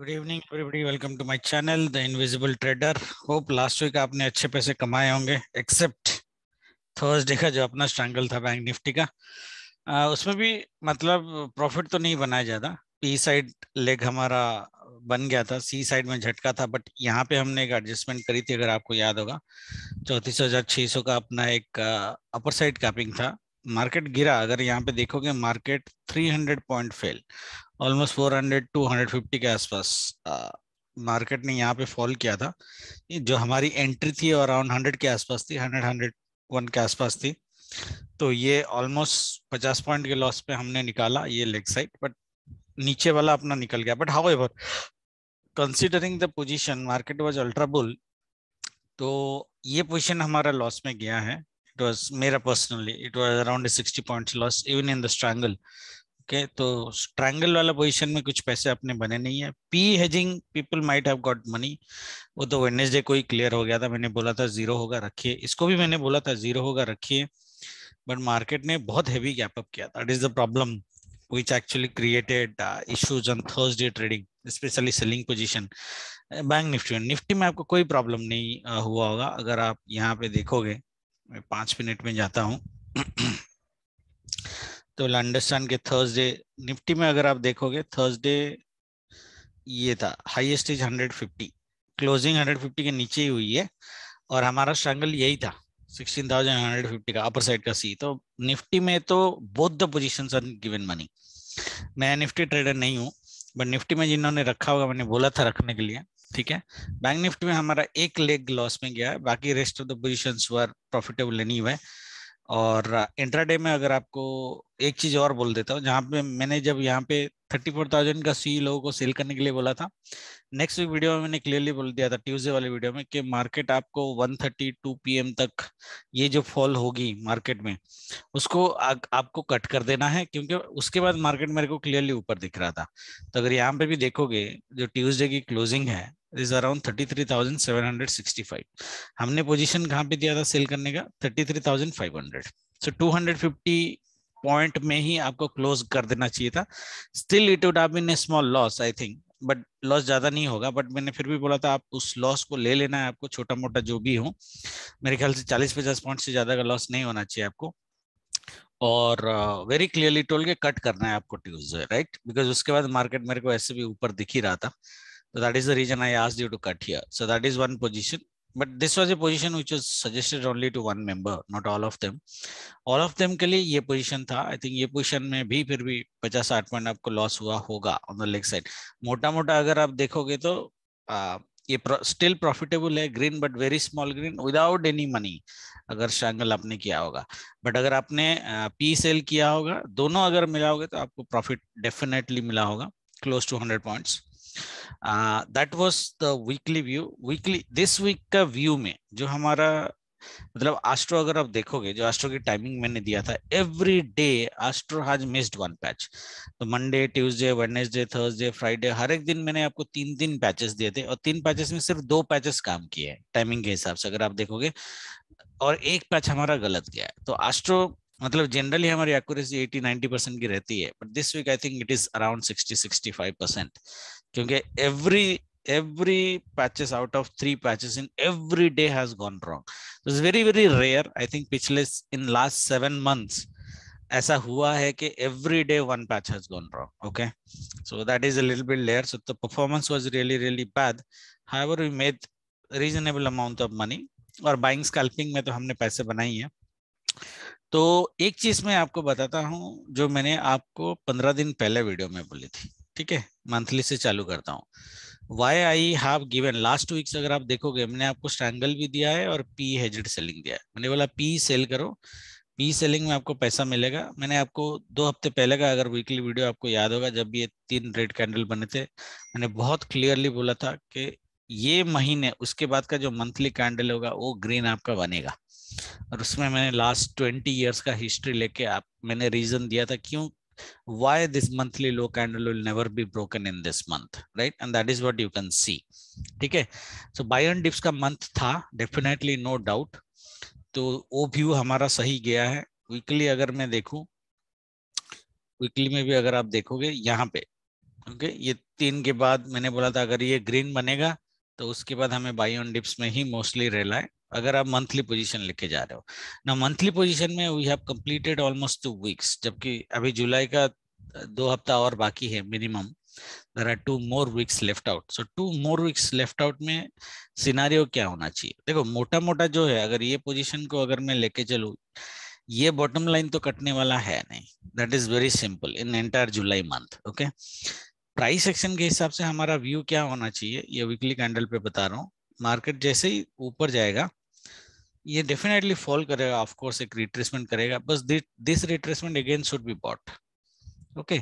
Good evening everybody welcome to my channel the invisible trader hope last week आपने अच्छे पैसे कमाए होंगे एक्सेप्ट थर्सडे का जो अपना स्ट्रैंगल था बैंक निफ्टी का आ, उसमें भी मतलब प्रॉफिट तो नहीं बनाया ज़्यादा पी साइड लेग हमारा बन गया था सी साइड में झटका था बट यहाँ पे हमने एक एडजस्टमेंट करी थी अगर आपको याद होगा चौंतीस का अपना एक अपर साइड कैपिंग था मार्केट गिरा अगर यहाँ पे देखोगे मार्केट 300 पॉइंट फेल ऑलमोस्ट 400 250 के आसपास मार्केट ने यहाँ पे फॉल किया था जो हमारी एंट्री थी अराउंड 100 के आसपास थी 100 101 के आसपास थी तो ये ऑलमोस्ट 50 पॉइंट के लॉस पे हमने निकाला ये लेग साइड बट नीचे वाला अपना निकल गया but however considering the position market was ultra bull तो ये पोजिशन हमारा लॉस में गया है it was Mera personally, it was around a 60 points loss, even in the strangle. Okay, तो ट्रायंगल वाला पोजीशन में कुछ पैसे अपने बने नहीं है P hedging people might have got money वो तो वेडनेसडे को ही क्लियर हो गया था मैंने बोला था जीरो होगा रखिए इसको भी मैंने बोला था जीरो होगा रखिए बट मार्केट ने बहुत हैवी गैप अप किया था it is the problem which actually created uh, issues on Thursday trading, especially selling position. Bank Nifty में निफ्टी में आपको कोई प्रॉब्लम नहीं uh, हुआ होगा अगर आप यहाँ पे देखोगे मैं पांच मिनट में जाता हूं तो अंडरस्टैंड के थर्सडे निफ्टी में अगर आप देखोगे थर्सडे ये था हाईएस्ट इज 150 क्लोजिंग 150 के नीचे ही हुई है और हमारा स्ट्रगल यही था 16,150 का अपर साइड का सी तो निफ्टी में तो both the position are given money मैं निफ्टी ट्रेडर नहीं हूँ बट निफ्टी में जिन्होंने रखा होगा मैंने बोला था रखने के लिए ठीक है बैंक निफ्टी में हमारा एक लेग लॉस में गया है बाकी rest of the position were profitable नहीं हुए और इंट्राडे uh, में अगर आपको एक चीज और बोल देता हूँ जहाँ पे मैंने जब यहाँ पे थर्टी फोर थाउजेंड का सी लोगों को सेल करने के लिए बोला था नेक्स्ट वीक वीडियो में मैंने क्लियरली बोल दिया था ट्यूसडे वाले वीडियो में कि मार्केट आपको 132 पीएम तक ये जो फॉल होगी मार्केट में उसको आ, आपको कट कर देना है क्योंकि उसके बाद मार्केट मेरे को क्लियरली ऊपर दिख रहा था तो अगर यहाँ पे भी देखोगे जो ट्यूजडे की क्लोजिंग है is around thirty three thousand seven hundred sixty five हमने पोजिशन कहाँ पे दिया था सेल करने का thirty three thousand five hundred so two hundred fifty point में ही आपको क्लोज कर देना चाहिए था still it would have been a small loss I think but loss ज्यादा नहीं होगा बट मैंने फिर भी बोला था आप उस लॉस को ले लेना है आपको छोटा मोटा जो भी हो मेरे ख्याल से चालीस पचास पॉइंट से ज्यादा का लॉस नहीं होना चाहिए आपको और वेरी क्लियरली टोल के कट करना है आपको ट्यूजडे राइट बिकॉज उसके बाद मार्केट मेरे को ऐसे भी ऊपर दिख ही रहा था So that is the reason I asked you to cut here. So that is one position. But this was a position which was suggested only to one member, not all of them. All of them के लिए ये position था. I think ये position में भी फिर भी 50-60 point आपको loss हुआ होगा on the leg side. मोटा मोटा अगर आप देखोगे तो ये still profitable है green but very small green without any money. अगर स्ट्रैंगल आपने किया होगा But अगर आपने P sell किया होगा दोनों अगर मिला मिलाओगे तो आपको profit definitely मिला होगा close to 100 points. That uh, that the weekly view weekly this week का व्यू में जो हमारा मतलब एस्ट्रो अगर आप देखोगे जो एस्ट्रो की टाइमिंग मैंने दिया था every day astro has missed one patch तो Monday Tuesday Wednesday Thursday Friday हर एक दिन मैंने आपको तीन तीन पैचेस दिए थे और तीन पैचेस में सिर्फ दो पैचेस काम किए हैं टाइमिंग के हिसाब से अगर आप देखोगे और एक पैच हमारा गलत गया है तो एस्ट्रो मतलब जनरली हमारी एक्यूरेसी 80 90 परसेंट की रहती है but this week I think it is around 60 65 percent क्योंकि every every patches out of three patches in every day has gone wrong so it's very very rare i think पिछले in last seven months ऐसा हुआ है कि every day one patch has gone wrong okay so that is a little bit rare so the performance was really really bad however we made reasonable amount of money और buying scalping में तो हमने पैसे बनाई है तो एक चीज मैं आपको बताता हूँ जो मैंने आपको पंद्रह दिन पहले वीडियो में बोली थी ठीक है मंथली से चालू करता हूँ why I have given last weeks अगर आप देखोगे मैंने आपको स्ट्रैंगल भी दिया है और पी हेजेड सेलिंग दिया है मैंने बोला पी सेल करो पी सेलिंग में आपको पैसा मिलेगा मैंने आपको दो हफ्ते पहले का अगर वीकली वीडियो आपको याद होगा जब ये तीन रेड कैंडल बने थे मैंने बहुत क्लियरली बोला था कि ये महीने उसके बाद का जो मंथली कैंडल होगा वो ग्रीन आपका बनेगा और उसमें मैंने लास्ट ट्वेंटी ईयर्स का हिस्ट्री लेके आप मैंने रीजन दिया था क्यों why this monthly low candle will never be broken in this month right and that is what you can see ठीक है so buy and dips का month था definitely no doubt तो वो व्यू हमारा सही गया है वीकली अगर मैं देखूं वीकली में भी अगर आप देखोगे यहाँ पे ओके okay? ये तीन के बाद मैंने बोला था अगर ये ग्रीन बनेगा तो उसके बाद हमें बाई ऑन डिप्स में ही मोस्टली रेल आए अगर आप मंथली पोजीशन लेके जा रहे हो ना मंथली पोजीशन में we have completed almost two weeks जबकि अभी जुलाई का दो हफ्ता और बाकी है minimum there are two more weeks left out so two more weeks left out में सिनारियो क्या होना चाहिए देखो मोटा मोटा जो है अगर ये पोजिशन को अगर मैं लेके चलूँ ये बॉटम लाइन तो कटने वाला है नहीं that is very simple in entire July month okay price action के हिसाब से हमारा व्यू क्या होना चाहिए ये वीकली कैंडल पे बता रहा हूँ मार्केट जैसे ही ऊपर जाएगा ये डेफिनेटली फॉल करेगा ऑफ कोर्स एक रिट्रेसमेंट करेगा बस this retracement again should be bought okay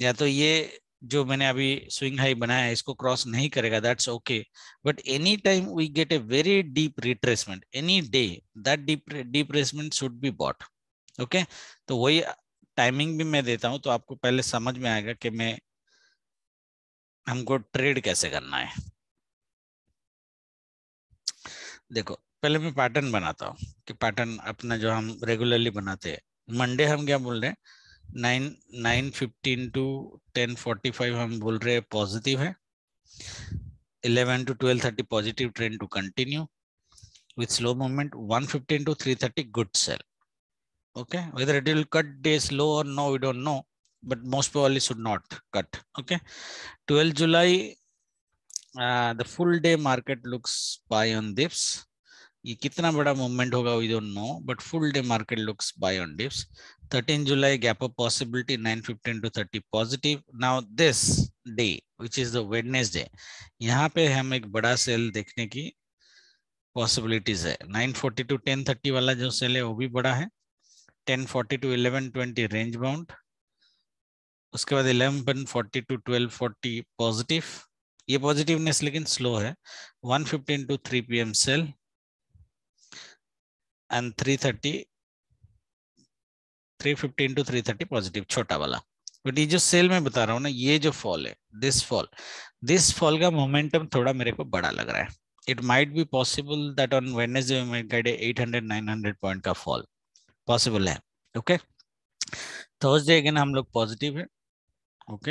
या तो ये जो मैंने अभी स्विंग हाई बनाया इसको क्रॉस नहीं करेगा that's okay but any time we get a very deep retracement any day that deep retracement should be bought okay तो वही टाइमिंग भी मैं देता हूं तो आपको पहले समझ में आएगा कि मैं हमको ट्रेड कैसे करना है देखो पहले मैं पैटर्न बनाता हूँ कि पैटर्न अपना जो हम रेगुलरली बनाते हैं मंडे हम क्या बोल रहे हैं nine nine fifteen to ten forty five हम बोल रहे हैं पॉजिटिव है eleven to twelve thirty positive trend to continue with slow movement one fifteen to three thirty good sell okay whether it will cut day slow और no we don't know but most probably should not cut okay twelve July the full day market looks buy on dips ये कितना बड़ा movement होगा we don't know but full day market looks buy on dips 13 July gap of possibility 915 to 30 positive now this day which is the Wednesday यहां पे हम एक बड़ा cell देखने की पॉसिबिलिटीज है 940 टू 1030 वाला जो सेल है वो भी बड़ा है 1040 टू 1120 रेंज बाउंड उसके बाद 1140 टू 1240 पॉजिटिव ये पॉजिटिवनेस लेकिन स्लो है 115 to 3 PM sell and 330 315 to 330 positive छोटा वाला बट ये जो सेल में बता रहा हूँ ना ये जो फॉल है दिस फॉल दिस फॉल का मोमेंटम थोड़ा मेरे को बड़ा लग रहा है it might be possible that on Wednesday eight hundred nine hundred point का फॉल पॉसिबल है ओके थर्सडे अगेन हम लोग पॉजिटिव है okay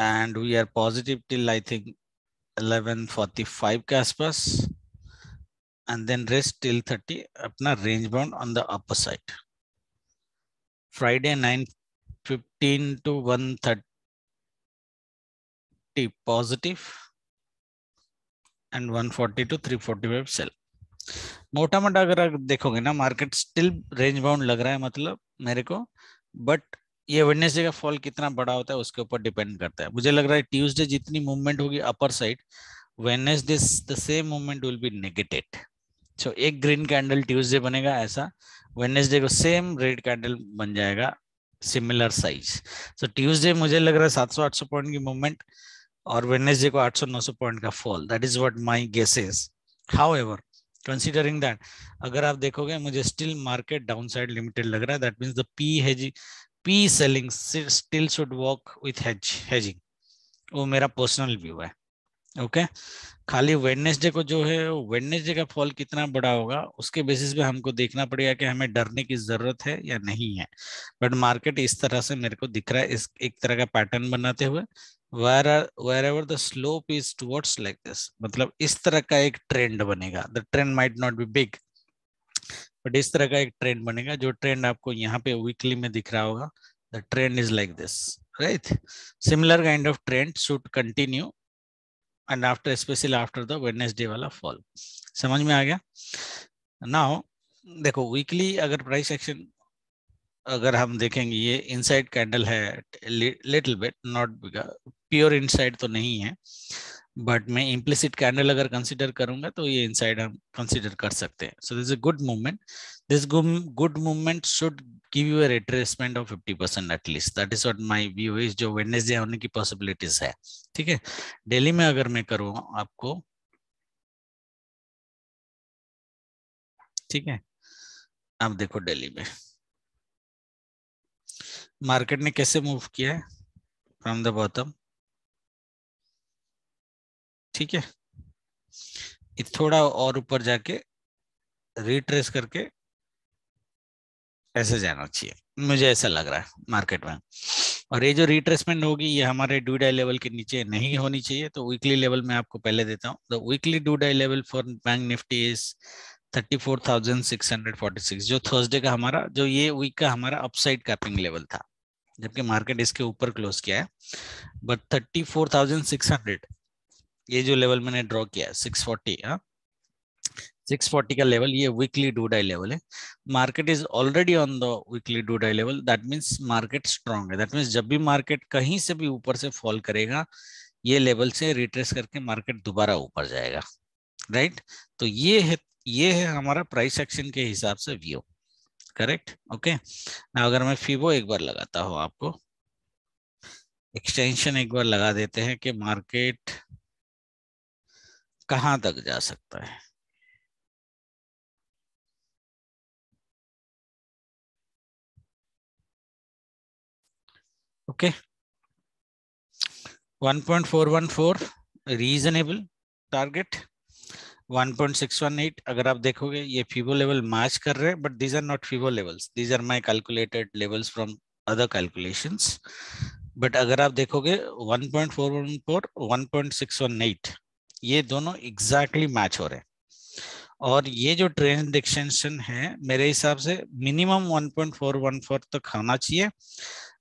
and we are positive till I think 1145 के आसपास and then rest till 30 apna range bound on the upper side friday 9:15 to 1:30 positive and 140 to 345 sell मोटा मोटा अगर आप देखोगे ना मार्केट स्टिल रेंज बाउंड लग रहा है मतलब मेरे को बट ये वेडनेसडे का फॉल कितना बड़ा होता है उसके ऊपर डिपेंड करता है मुझे लग रहा है ट्यूसडे जितनी मूवमेंट होगी upper side Wednesday the same movement will be negated so एक ग्रीन कैंडल ट्यूसडे बनेगा ऐसा वेनेसडे को सेम रेड कैंडल बन जाएगा सिमिलर साइज सो ट्यूसडे मुझे लग रहा है 700 800 पॉइंट की मूवमेंट और वेनेसडे को 800 900 पॉइंट का fall that is what my guesses however considering that अगर आप देखोगे मुझे स्टिल मार्केट साइड लिमिटेड लग रहा है that means the P hedge P selling still should work with hedge hedging वो मेरा पर्सनल व्यू है ओके खाली वेडनेसडे को जो है वेडनेसडे का फॉल कितना बड़ा होगा उसके बेसिस पे हमको देखना पड़ेगा कि हमें डरने की जरूरत है या नहीं है बट मार्केट इस तरह से मेरे को दिख रहा है इस एक तरह का पैटर्न बनाते हुए wherever the slope is towards like this मतलब इस तरह का एक ट्रेंड बनेगा the trend might not be big but इस तरह का एक ट्रेंड बनेगा जो ट्रेंड आपको यहाँ पे वीकली में दिख रहा होगा the trend is like this right similar kind of trend should continue and after especially after the wednesday वाला फॉल समझ में आ गया नाउ देखो वीकली अगर प्राइस एक्शन अगर हम देखेंगे ये इनसाइड कैंडल है little bit not pure inside तो नहीं है बट मैं इम्प्लिसिट कैंडल अगर कंसिडर करूंगा तो ये इनसाइड हम कंसिडर कर सकते हैं so this good movement this good movement should give you a retracement of 50% at least that is what my view is जो Wednesday होने की possibilities है ठीक है दिल्ली में अगर मैं करूँ आपको ठीक है आप देखो दिल्ली में मार्केट ने कैसे मूव किया है फ्रॉम द बॉटम ठीक है थोड़ा और ऊपर जाके रिट्रेस करके ऐसे जाना चाहिए मुझे ऐसा लग रहा है मार्केट में और ये जो रिट्रेसमेंट होगी ये हमारे डू डाई लेवल के नीचे नहीं होनी चाहिए तो वीकली लेवल मैं आपको पहले देता हूँ वीकली डू डाई level for bank Nifty is 34,646 जो थर्सडे का हमारा जो ये वीक का हमारा अपसाइड कैपिंग लेवल था जबकि मार्केट इसके ऊपर क्लोज किया है बट थर्टी ये जो लेवल मैंने ड्रॉ किया है 640 फोर्टी हाँ 640 का लेवल ये वीकली डू डाई लेवल है market is already on the weekly डू डाई level that means market strong है दैट मीन्स जब भी मार्केट कहीं से भी ऊपर से फॉल करेगा ये लेवल से रिट्रेस करके मार्केट दोबारा ऊपर जाएगा राइट right? तो ये है ये है हमारा प्राइस एक्शन के हिसाब से व्यू करेक्ट ओके ना अगर मैं फीवो एक बार लगाता हूँ आपको एक्सटेंशन एक बार लगा देते हैं कि मार्केट कहाँ तक जा सकता है okay 1.414 reasonable target 1.618 अगर आप देखोगे ये फीबो लेवल मैच कर रहे हैं but these are not fibo levels these are my calculated levels from other calculations but अगर आप देखोगे 1.414 1.618 ये दोनों एग्जैक्टली exactly मैच हो रहे हैं और ये जो ट्रेंड एक्सटेंशन है मेरे हिसाब से मिनिमम 1.414 तक होना चाहिए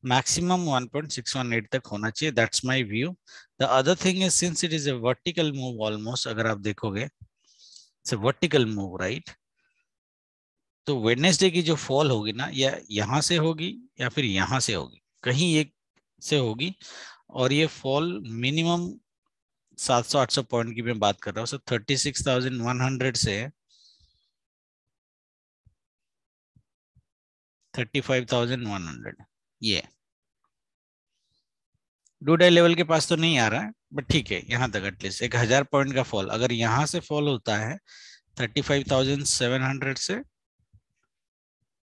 maximum 1.618 तक होना चाहिए that's my view the other thing is since it is a vertical move almost अगर आप देखोगे it's a vertical move right तो वेडनेसडे की जो फॉल होगी ना या यहां से होगी या फिर यहां से होगी कहीं एक से होगी और ये फॉल मिनिमम 700-800 पॉइंट की मैं बात कर रहा हूँ सो 36,100 से 35,100 ये डूडाई लेवल के पास तो नहीं आ रहा है बट ठीक है यहाँ तक एटलीस्ट एक हजार पॉइंट का फॉल अगर यहां से फॉल होता है thirty five thousand seven hundred से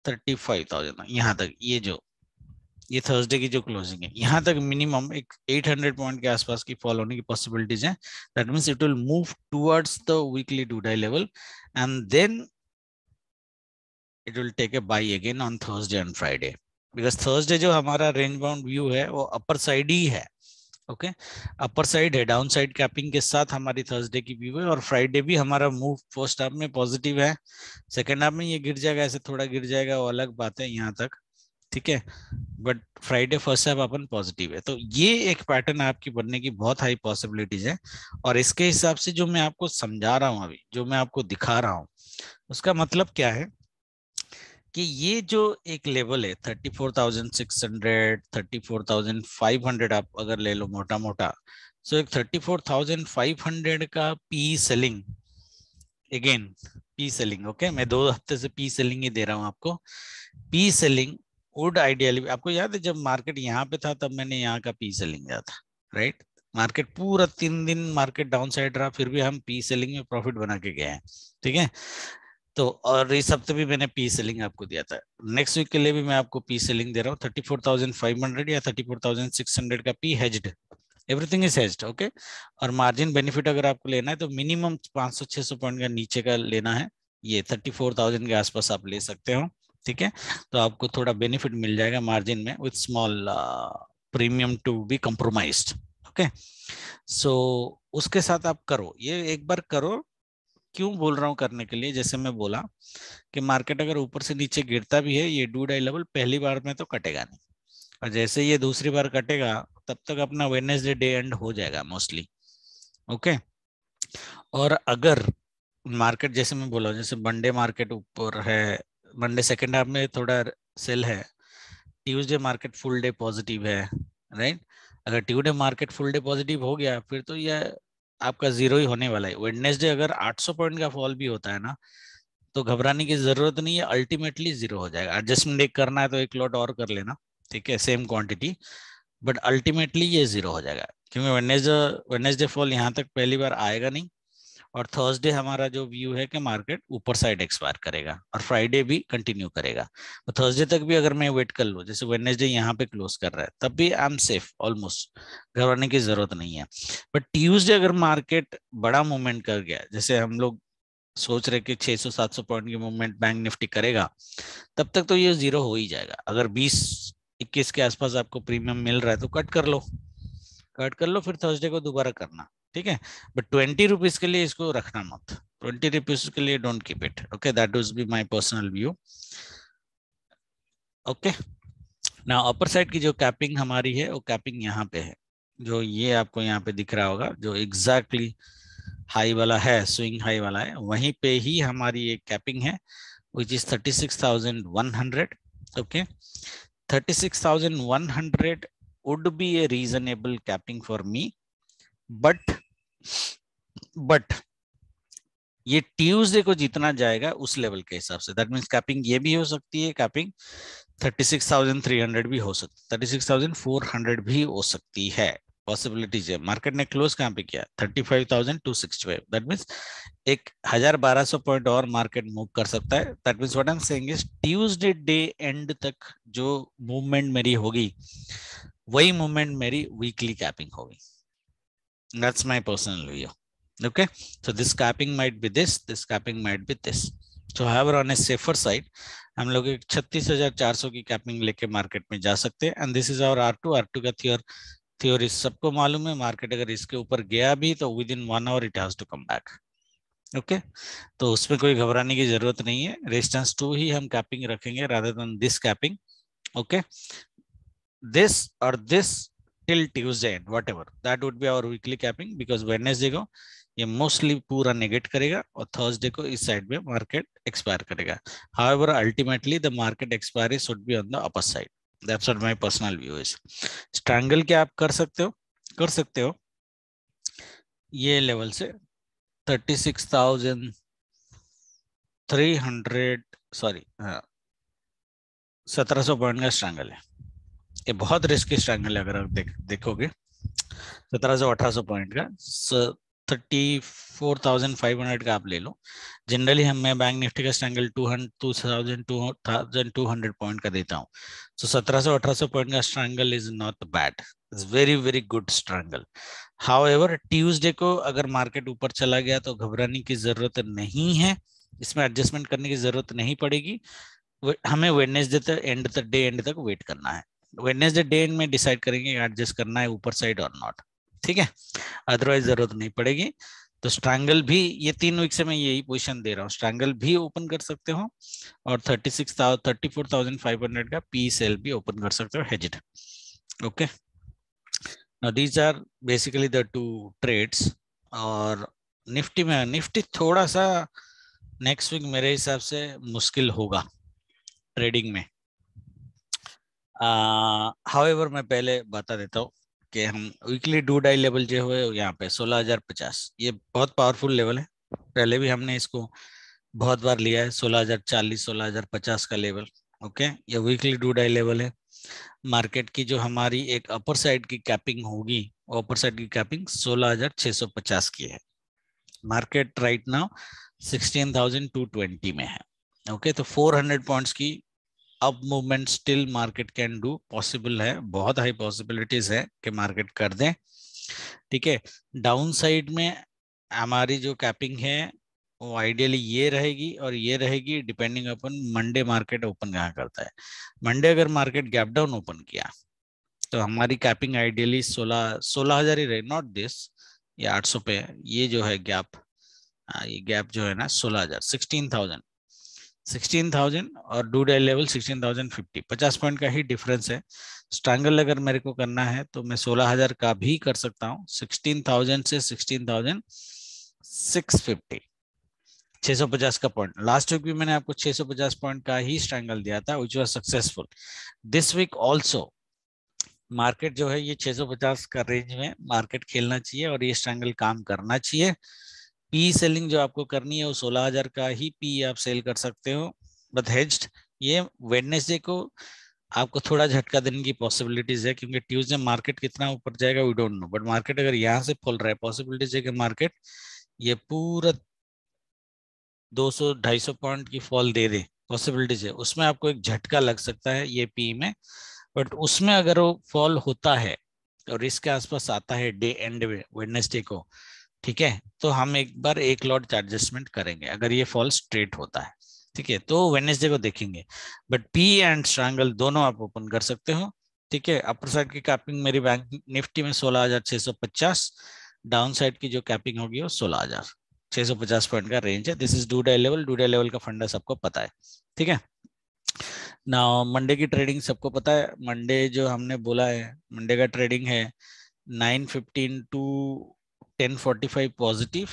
थर्टी फाइव थाउजेंड यहाँ तक ये जो ये थर्सडे की जो क्लोजिंग है यहाँ तक मिनिमम एक 800 पॉइंट के आसपास की फॉल होने की पॉसिबिलिटीज है that means it will move towards the weekly डूडाई level and then it will take a buy again on Thursday and Friday because Thursday जो हमारा रेंज बाउंड व्यू है वो अपर साइड ही है ओके अपर साइड है down side capping के साथ हमारी थर्सडे की व्यू है और फ्राइडे भी हमारा मूव फर्स्ट हाफ में पॉजिटिव है सेकेंड हाफ में ये गिर जाएगा ऐसे थोड़ा गिर जाएगा वो अलग बात है यहाँ तक ठीक है बट फ्राइडे फर्स्ट हाफ अपन पॉजिटिव है तो ये एक पैटर्न आपकी बनने की बहुत हाई पॉसिबिलिटीज है और इसके हिसाब से जो मैं आपको समझा रहा हूँ अभी जो मैं आपको दिखा रहा हूँ उसका मतलब क्या है कि ये जो एक लेवल है thirty thirty four four thousand thousand six hundred five hundred आप अगर ले लो मोटा मोटा सो एक thirty four thousand five hundred का P selling again P selling okay मैं दो हफ्ते से पी सेलिंग ही दे रहा हूँ आपको पी सेलिंग वुड आइडियली आपको याद है जब मार्केट यहाँ पे था तब मैंने यहाँ का पी सेलिंग दिया था राइट मार्केट पूरा तीन दिन मार्केट डाउन साइड रहा फिर भी हम पी सेलिंग में प्रॉफिट बना के गए हैं ठीक है तो और इस हफ्ते तो भी मैंने पी सेलिंग आपको दिया था नेक्स्ट वीक के लिए भी मैं आपको पी सेलिंग दे रहा हूँ thirty four thousand five hundred या thirty four thousand six hundred का P hedged everything is hedged okay और मार्जिन बेनिफिट अगर आपको लेना है तो मिनिमम पांच सौ छह सौ पॉइंट का नीचे का लेना है ये थर्टी फोर थाउजेंड के आसपास आप ले सकते हो ठीक है तो आपको थोड़ा बेनिफिट मिल जाएगा मार्जिन में with small premium to be compromise okay so उसके साथ आप करो ये एक बार करो क्यों बोल रहा हूँ करने के लिए जैसे मैं बोला कि मार्केट अगर ऊपर से नीचे गिरता भी है ये डू डाई लेवल पहली बार में तो कटेगा नहीं और जैसे ये दूसरी बार कटेगा तब तक अपना वेनेसडे डे एंड हो जाएगा मोस्टली ओके और अगर मार्केट जैसे मैं बोला जैसे मंडे मार्केट ऊपर है मंडे सेकेंड हाफ में थोड़ा सेल है Tuesday market full day positive है राइट अगर Tuesday market full day positive हो गया फिर तो यह आपका जीरो ही होने वाला है वेडनेसडे अगर 800 पॉइंट का फॉल भी होता है ना तो घबराने की जरूरत नहीं है अल्टीमेटली जीरो हो जाएगा एडजस्टमेंट एक करना है तो एक लॉट और कर लेना ठीक है सेम क्वांटिटी बट अल्टीमेटली ये जीरो हो जाएगा क्योंकि वेडनेसडे वेडनेसडे फॉल यहाँ तक पहली बार आएगा नहीं और थर्सडे हमारा जो व्यू है कि मार्केट ऊपर साइड एक्सपायर करेगा और फ्राइडे भी कंटिन्यू करेगा थर्सडे तो तक भी अगर मैं वेट कर लू जैसे वेडनेसडे यहाँ पे क्लोज कर रहा है तब भी आई एम सेफ ऑलमोस्ट घबराने की जरूरत नहीं है बट ट्यूजडे अगर मार्केट बड़ा मूवमेंट कर गया जैसे हम लोग सोच रहे कि 600-700 पॉइंट की मूवमेंट बैंक निफ्टी करेगा तब तक तो ये जीरो हो ही जाएगा अगर बीस इक्कीस के आसपास आपको प्रीमियम मिल रहा है तो कट कर लो कट कर लो फिर थर्सडे को दोबारा करना ठीक है बट ट्वेंटी रुपीज के लिए इसको रखना मत ट्वेंटी रुपीज के लिए don't keep it okay that would be my personal view okay ना अपर साइड की जो कैपिंग हमारी है वो कैपिंग यहाँ पे है जो ये आपको यहाँ पे दिख रहा होगा जो एग्जैक्टली exactly हाई वाला है स्विंग हाई वाला है वहीं पे ही हमारी एक कैपिंग है which is thirty six thousand one hundred okay thirty six thousand one hundred would be a reasonable capping for me but but ये ट्यूजडे को जितना जाएगा उस लेवल के हिसाब से दैट मीन्स कैपिंग ये भी हो सकती है कैपिंग 36,300 भी हो सकती है 36,400 भी हो सकती है पॉसिबिलिटीज है मार्केट ने क्लोज कहाँ पे किया 35,265 दैट मीन्स एक हजार बारह सौ पॉइंट और मार्केट मूव कर सकता है that means what I am saying is Tuesday day end तक जो मूवमेंट मेरी होगी वही मूवमेंट मेरी वीकली कैपिंग होगी That's my personal view. Okay. So this capping might be this, this capping might be this. So however, on a safer side, हम लोग एक छत्तीस हजार चार सौ की कैपिंग लेके मार्केट में जा सकते हैं and this is our R two R two का थियोर थियोरी सबको मालूम है मार्केट अगर इसके ऊपर गया भी तो within one hour it has to come back okay तो उसमें कोई घबराने की जरूरत नहीं है रेजिस्टेंस टू ही हम कैपिंग रखेंगे rather than this capping okay this और this till Tuesday end, whatever. That would be our weekly capping because Wednesday को ये मोस्टली पूरा नेगेट करेगा और थर्सडे को इस साइड में मार्केट एक्सपायर करेगा however ultimately the market expiry should be on the upper side that's what my personal view is strangle क्या आप कर सकते हो कर सकते हो ये लेवल से 36,300 सॉरी हाँ, 1700 पॉइंट का स्ट्रैंगल है ये बहुत रिस्की स्ट्रैंगल है अगर आप देख देखोगे सत्रह सौ अठारह सौ पॉइंट का thirty four thousand five hundred का आप ले लो जनरली हम मैं बैंक निफ्टी का strangle two two thousand two thousand two hundred point का देता हूँ सो सत्रह सौ अठारह सौ पॉइंट का strangle is not bad is very very good strangle however Tuesday को अगर मार्केट ऊपर चला गया तो घबराने की जरूरत नहीं है इसमें एडजस्टमेंट करने की जरूरत नहीं पड़ेगी हमें वेडनेसडे तक एंड तक डे एंड तक वेट करना है वेडनेसडे डे में डिसाइड करेंगे एडजस्ट करना है ऊपर साइड और नॉट ठीक है अदरवाइज जरूरत नहीं पड़ेगी तो स्ट्रैंगल भी ये तीन वीक से मैं यही पोजीशन दे रहा हूँ स्ट्रैंगल भी ओपन कर सकते हो और thirty six thirty four thousand five hundred का पी सेल भी ओपन कर सकते हो hedged okay these are basically the two trades और निफ्टी में निफ्टी थोड़ा सा नेक्स्ट वीक मेरे हिसाब से मुश्किल होगा ट्रेडिंग में हावेवर मैं पहले बता देता हूँ कि हम वीकली डू डाई लेवल जो है यहाँ पे 16,050 ये बहुत पावरफुल लेवल है पहले भी हमने इसको बहुत बार लिया है 16,040 16,050 का लेवल ओके ये वीकली डू डाई लेवल है मार्केट की जो हमारी एक अपर साइड की कैपिंग होगी अपर साइड की कैपिंग 16,650 की है मार्केट राइट नाउ ट्वेंटी में है ओके तो तो हंड्रेड पॉइंट्स की up movement still market can do possible है बहुत हाई पॉसिबिलिटीज है कि मार्केट कर दें ठीक है डाउन साइड में हमारी जो कैपिंग है वो आइडियली ये रहेगी और ये रहेगी depending upon Monday market open कहाँ करता है मंडे अगर मार्केट गैप डाउन ओपन किया तो हमारी कैपिंग आइडियली सोलह सोलह हजार ही रहे नॉट दिस ये आठ सौ पे ये जो है गैप हाँ, ये गैप जो है ना सोलह हजार सिक्सटीन थाउजेंड सिक्सटीन थाउजेंड और डू डाई लेवल सिक्सटीन थाउजेंड फिफ्टी पचास पॉइंट का ही डिफरेंस है स्ट्रैंगल अगर मेरे को करना है तो मैं सोलह हजार का भी कर सकता हूँ सिक्सटीन थाउजेंड से सिक्सटीन थाउजेंड सिक्स फिफ्टी 650 का पॉइंट लास्ट वीक भी मैंने आपको 650 पॉइंट का ही स्ट्रैंगल दिया था which was successful this week also market जो है ये 650 का रेंज में मार्केट खेलना चाहिए और ये स्ट्रैंगल काम करना चाहिए पी सेलिंग जो आपको करनी है वो सोलह हजार का ही पी आप सेल कर सकते हो बट हेज्ड ये वेडनेसडे को आपको थोड़ा झटका देने की पॉसिबिलिटीज है क्योंकि ट्यूजडे मार्केट कितना ऊपर जाएगा we don't know but market अगर यहाँ से फुल रहा है पॉसिबिलिटीज है कि मार्केट ये पूरा 200 250 पॉइंट की फॉल दे दे पॉसिबिलिटीज है उसमें आपको एक झटका लग सकता है ये पी में बट उसमें अगर वो फॉल होता है और इसके आसपास आता है डे एंड में वेडनेसडे को ठीक है तो हम एक बार एक लॉट एडजस्टमेंट करेंगे अगर ये फॉल स्ट्रेट होता है ठीक है तो वेनेसडे को देखेंगे बट पी एंड स्ट्रांगल दोनों आप ओपन कर सकते हो ठीक है अपर साइड की कैपिंग मेरी बैंक निफ्टी में पचास डाउन साइड की जो कैपिंग होगी वो सोलह पचास पॉइंट का रेंज है दिस इज डूडा लेवल डूडा लेवल का फंडा सबको पता है ठीक है ना मंडे की ट्रेडिंग सबको पता है मंडे जो हमने बोला है मंडे का ट्रेडिंग है नाइन फिफ्टीन टू 1045 पॉजिटिव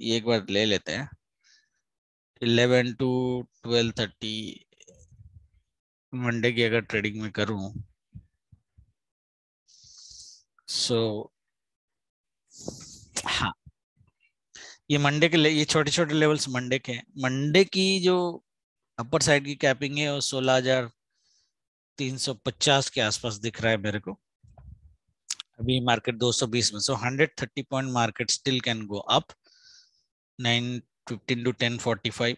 ये एक बार ले लेते हैं 11 टू 12:30 मंडे की अगर ट्रेडिंग में करूं सो so, हाँ ये मंडे के ये छोटे छोटे लेवल्स मंडे के हैं मंडे की जो अपर साइड की कैपिंग है वो सोलह हजार तीन सौ पचास के आसपास दिख रहा है मेरे को अभी मार्केट 220 में so 130 point market still can go up 915 to 1045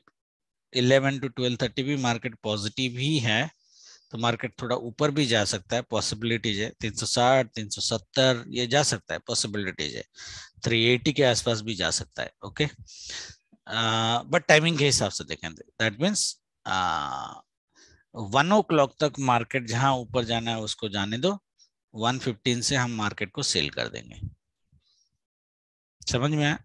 11 to 1230 भी मार्केट पॉजिटिव ही है तो मार्केट थोड़ा ऊपर भी जा सकता है पॉसिबिलिटीज है 360 370 ये जा सकता है पॉसिबिलिटीज है 380 के आसपास भी जा सकता है ओके बट टाइमिंग के हिसाब से देखें that means one o'clock तक मार्केट जहां ऊपर जाना है उसको जाने दो 115 से हम मार्केट को सेल कर देंगे समझ में आया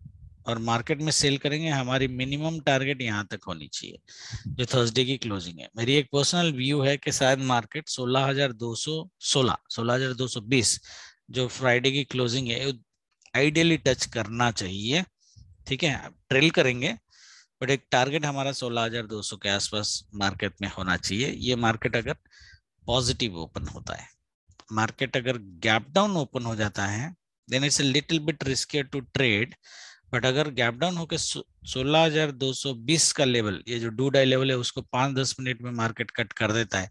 और मार्केट में सेल करेंगे हमारी मिनिमम टारगेट यहाँ तक होनी चाहिए जो थर्सडे की क्लोजिंग है मेरी एक पर्सनल व्यू है कि शायद मार्केट 16,216 16,220 जो फ्राइडे की क्लोजिंग है आइडियली टच करना चाहिए ठीक है अब ट्रेल करेंगे बट एक टारगेट हमारा 16,200 के आसपास मार्केट में होना चाहिए ये मार्केट अगर पॉजिटिव ओपन होता है मार्केट अगर गैप डाउन ओपन हो जाता है then it's little bit riskier to trade but अगर गैप डाउन होकर सोलह हजार दो बीस का लेवल ये जो डू डाई लेवल है उसको पांच दस मिनट में मार्केट कट कर देता है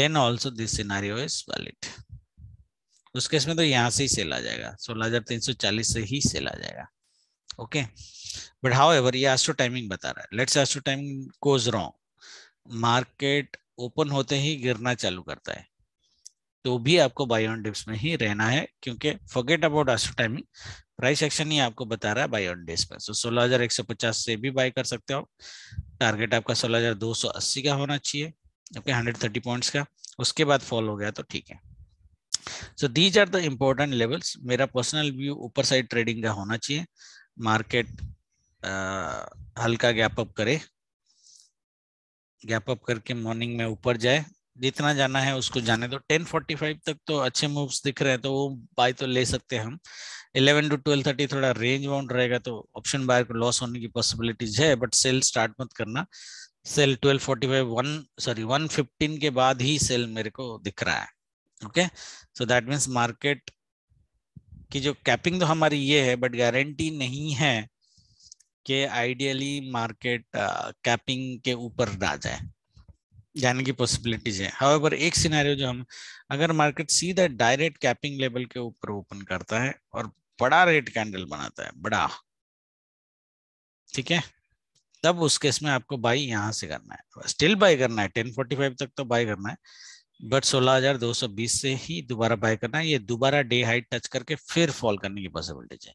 then also this scenario is valid उस केस में तो यहाँ से ही सेल आ जाएगा सोलह हजार तीन चालीस से ही सेल आ जाएगा ओके बट हाउ एवर ये एस्ट्रो टाइमिंग बता रहा है let's astro timing goes wrong market open होते ही गिरना चालू करता है तो भी आपको बाई ऑन डिप्स में ही रहना है क्योंकि forget about astro timing price action ही आपको बता रहा है बाई ऑन डेज में सो सोलह से भी बाय कर सकते हो टारगेट आपका सोलह का होना चाहिए आपके हंड्रेड पॉइंट्स का उसके बाद फॉल हो गया तो ठीक है so these are the important levels मेरा पर्सनल व्यू ऊपर साइड ट्रेडिंग का होना चाहिए मार्केट हल्का गैप अप करे गैप अप करके मॉर्निंग में ऊपर जाए जितना जाना है उसको जाने दो टेन फोर्टी फाइव तक तो अच्छे मूव्स दिख रहे हैं तो वो बाय तो ले सकते हैं हम इलेवन टू ट्वेल्व थर्टी थोड़ा रेंज बाउंड रहेगा तो ऑप्शन बायर को लॉस होने की पॉसिबिलिटीज है बट सेल स्टार्ट मत करना sell twelve forty five one sorry one fifteen के बाद ही सेल मेरे को दिख रहा है okay so that means market की जो कैपिंग तो हमारी ये है बट गारंटी नहीं है कि आइडियली मार्केट कैपिंग के ऊपर ना जाए जाने की पॉसिबिलिटीज है हाउएवर एक सिनेरियो जो हम अगर मार्केट सीधा डायरेक्ट कैपिंग लेवल के ऊपर ओपन करता है और बड़ा रेड कैंडल बनाता है बड़ा ठीक है तब उस केस में आपको बाई यहाँ से करना है स्टिल बाई करना है टेन फोर्टी फाइव तक तो बाई करना है बट 16,220 से ही दोबारा बाय करना है ये दोबारा डे हाइट टच करके फिर फॉल करने की पॉसिबिलिटीज है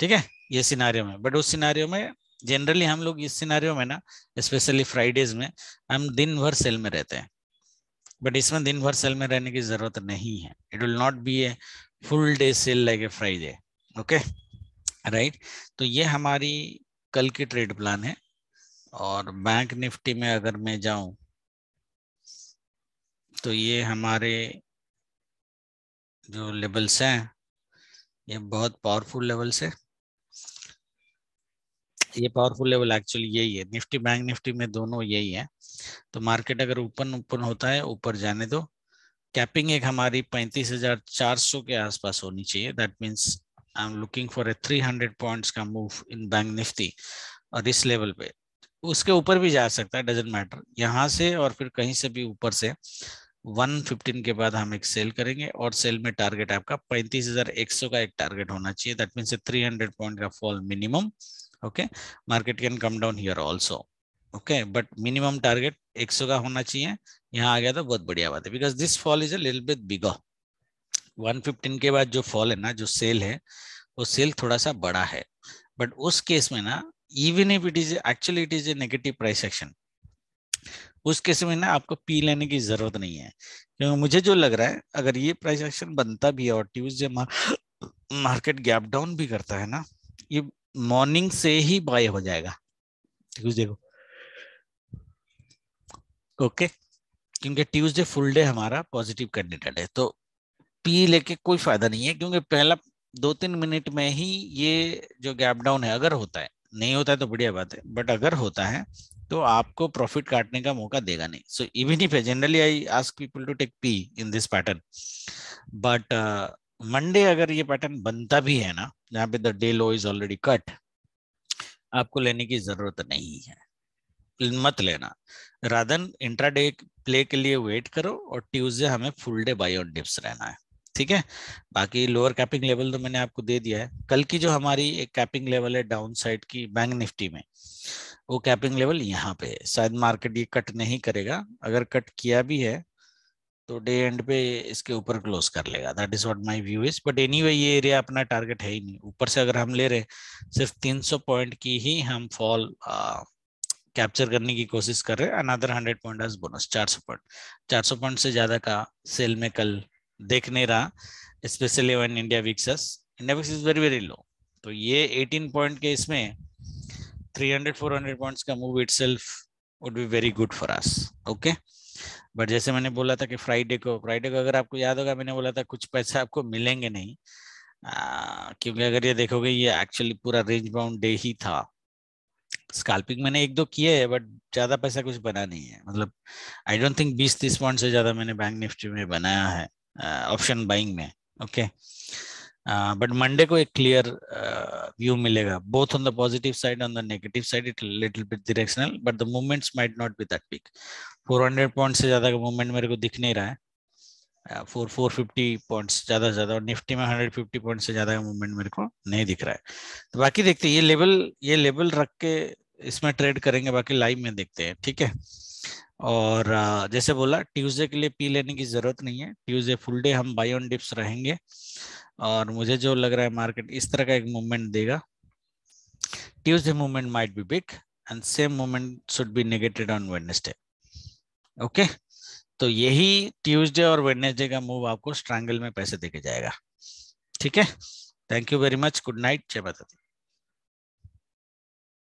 ठीक है ये सिनारियो में बट उस सिनारियो में जनरली हम लोग इस सिनारियों में ना स्पेशली फ्राइडेज में हम दिन भर सेल में रहते हैं बट इसमें दिन भर सेल में रहने की जरूरत नहीं है it will not be a full day sell like a Friday okay right तो ये हमारी कल की ट्रेड प्लान है और बैंक निफ्टी में अगर मैं जाऊं तो ये हमारे जो लेवल्स हैं ये बहुत पावरफुल लेवल्स है ये पावरफुल लेवल एक्चुअली यही है निफ्टी बैंक निफ्टी में दोनों यही है तो मार्केट अगर ओपन ओपन होता है ऊपर जाने दो कैपिंग एक हमारी 35,400 के आसपास होनी चाहिए that means I am looking for a 300 points का मूव इन बैंक निफ्टी और इस लेवल पे उसके ऊपर भी जा सकता है डजेंट मैटर यहाँ से और फिर कहीं से भी ऊपर से 115 के बाद हम एक सेल करेंगे और सेल में टारगेट आपका 35,100 का एक टारगेट होना चाहिए दैट मीन्स 300 पॉइंट का fall minimum okay market can come down here also okay but minimum target 100 का होना चाहिए यहाँ आ गया तो बहुत बढ़िया बात है because this fall is a little 115 के बाद जो फॉल है ना जो सेल है वो सेल थोड़ा सा बड़ा है बट उस केस में ना even if it is actually it is a negative price action उस केस में ना आपको पी लेने की जरूरत नहीं है क्योंकि मुझे जो लग रहा है अगर ये प्राइस एक्शन बनता भी है और ट्यूजडे मार्केट गैप डाउन भी करता है ना ये मॉर्निंग से ही बाय हो जाएगा ट्यूजडे को ओके क्योंकि ट्यूसडे फुल डे हमारा पॉजिटिव कैंडिडेट है तो पी लेके कोई फायदा नहीं है क्योंकि पहला दो तीन मिनट में ही ये जो गैप डाउन है अगर होता है नहीं होता है तो बढ़िया बात है बट अगर होता है तो आपको प्रॉफिट काटने का मौका देगा नहीं so even if generally I ask people to take P in this pattern but Monday अगर ये पैटर्न बनता भी है ना जहां पे the day low is already cut आपको लेने की जरूरत नहीं है मत लेना राधन इंट्राडे प्ले के लिए वेट करो और ट्यूसडे हमें full day buy on dips रहना है ठीक है बाकी लोअर कैपिंग लेवल तो मैंने आपको दे दिया है कल की जो हमारी एक कैपिंग लेवल है डाउन साइड की बैंक निफ्टी में वो कैपिंग लेवल यहाँ पे है शायद मार्केट ये कट नहीं करेगा अगर कट किया भी है तो डे एंड पे इसके ऊपर क्लोज कर लेगा that is what my view is but anyway ये एरिया अपना टारगेट है ही नहीं ऊपर से अगर हम ले रहे सिर्फ 300 पॉइंट की ही हम फॉल कैप्चर करने की कोशिश कर रहे हैं another 100 point as bonus 400 point 400 point से ज्यादा का सेल में कल देख नहीं रहा specially one India VIX India VIX is very very low तो ये एटीन पॉइंट के इसमें 300 400 पॉइंट्स का move it would be very good for us okay but जैसे मैंने बोला था कि फ्राइडे को फ्राइडे को अगर आपको याद होगा मैंने बोला था कुछ पैसा आपको मिलेंगे नहीं आ, क्योंकि अगर ये देखोगे ये एक्चुअली पूरा रेंज बाउंड डे ही था स्काल्पिंग मैंने एक दो किए है बट ज्यादा पैसा कुछ बना नहीं है मतलब आई डोंट थिंक बीस तीस पॉइंट से ज्यादा मैंने बैंक निफ्टी में बनाया है ऑप्शन बाइंग में okay okay. But uh, Monday को एक क्लियर व्यू uh, मिलेगा both on the positive side on the negative side it little bit directional but the movements might not be that pick 400 points से ज्यादा का movement मेरे को दिख नहीं रहा है फोर फोर फिफ्टी पॉइंट्स ज्यादा ज्यादा और निफ्टी में हंड्रेड फिफ्टी पॉइंट से ज्यादा का मूवमेंट मेरे को नहीं दिख रहा है तो बाकी देखते हैं ये लेवल ये लेवल रख के इसमें ट्रेड करेंगे बाकी लाइव में देखते हैं ठीक है और uh, जैसे बोला ट्यूसडे के लिए पी लेने की जरूरत नहीं है ट्यूसडे फुल डे हम बाई ऑन डिप्स रहेंगे और मुझे जो लग रहा है मार्केट इस तरह का एक मूवमेंट देगा Tuesday movement might be big and same movement should be negated on Wednesday okay तो यही ट्यूजडे और वेडनेसडे का मूव आपको स्ट्रैंगल में पैसे देके जाएगा ठीक है thank you very much good night जय माता